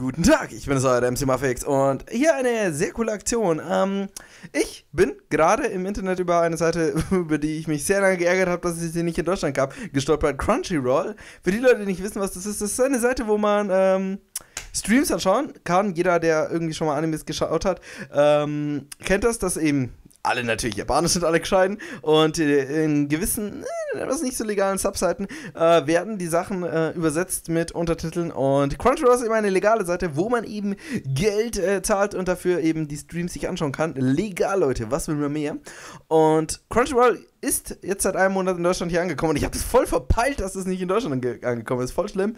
Guten Tag, ich bin es euer MC Mafix und hier eine sehr coole Aktion. Ähm, ich bin gerade im Internet über eine Seite, über die ich mich sehr lange geärgert habe, dass es sie nicht in Deutschland gab, gestolpert. Crunchyroll. Für die Leute, die nicht wissen, was das ist, das ist eine Seite, wo man ähm, Streams anschauen kann. Jeder, der irgendwie schon mal Animes geschaut hat, ähm, kennt das, dass eben alle natürlich Japaner sind alle gescheiden und äh, in gewissen, äh, etwas nicht so legalen Subseiten äh, werden die Sachen äh, übersetzt mit Untertiteln und Crunchyroll ist immer eine legale Seite, wo man eben Geld äh, zahlt und dafür eben die Streams sich anschauen kann. Legal, Leute, was will man mehr? Und Crunchyroll ist jetzt seit einem Monat in Deutschland hier angekommen und ich habe es voll verpeilt, dass es das nicht in Deutschland ange angekommen ist. Voll schlimm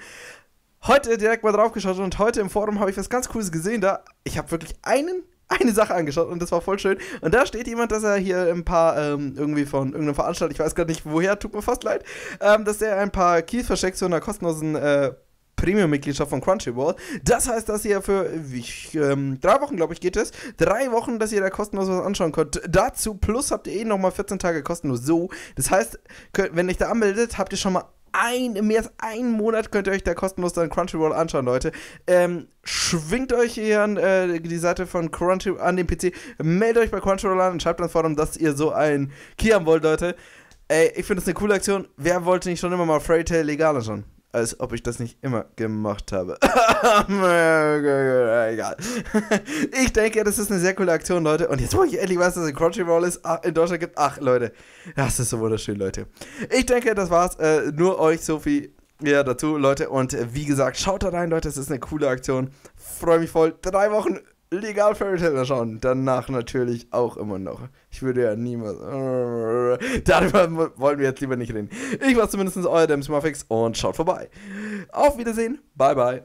heute direkt mal drauf geschaut und heute im Forum habe ich was ganz Cooles gesehen. Da ich habe wirklich einen eine Sache angeschaut und das war voll schön. Und da steht jemand, dass er hier ein paar ähm, irgendwie von irgendeiner Veranstaltung, ich weiß gar nicht woher, tut mir fast leid, ähm, dass er ein paar Keys versteckt zu einer kostenlosen äh, Premium-Mitgliedschaft von Crunchyroll. Das heißt, dass ihr für ich, ähm, drei Wochen, glaube ich, geht es. Drei Wochen, dass ihr da kostenlos was anschauen könnt. Dazu plus habt ihr eh nochmal 14 Tage kostenlos. So, das heißt, könnt, wenn ihr euch da anmeldet, habt ihr schon mal ein, mehr als einen Monat könnt ihr euch da kostenlos dann Crunchyroll anschauen, Leute. Ähm, schwingt euch hier an äh, die Seite von Crunchyroll an den PC, meldet euch bei Crunchyroll an und schreibt dann vor, dass ihr so einen Key haben wollt, Leute. Ey, ich finde das eine coole Aktion. Wer wollte nicht schon immer mal Fairy Tail legal anschauen? als ob ich das nicht immer gemacht habe. Egal. ich denke, das ist eine sehr coole Aktion, Leute. Und jetzt, wo ich endlich weiß, dass es Crunchyroll ist, ach, in Deutschland gibt, ach, Leute, das ist so wunderschön, Leute. Ich denke, das war's. Äh, nur euch, Sophie. Ja, dazu, Leute. Und äh, wie gesagt, schaut da rein, Leute. Es ist eine coole Aktion. Freue mich voll. Drei Wochen legal Fairy Tale schauen. Danach natürlich auch immer noch. Ich würde ja niemals. Darüber wollen wir jetzt lieber nicht reden. Ich war zumindest euer Dems Muffix und schaut vorbei. Auf Wiedersehen. Bye bye.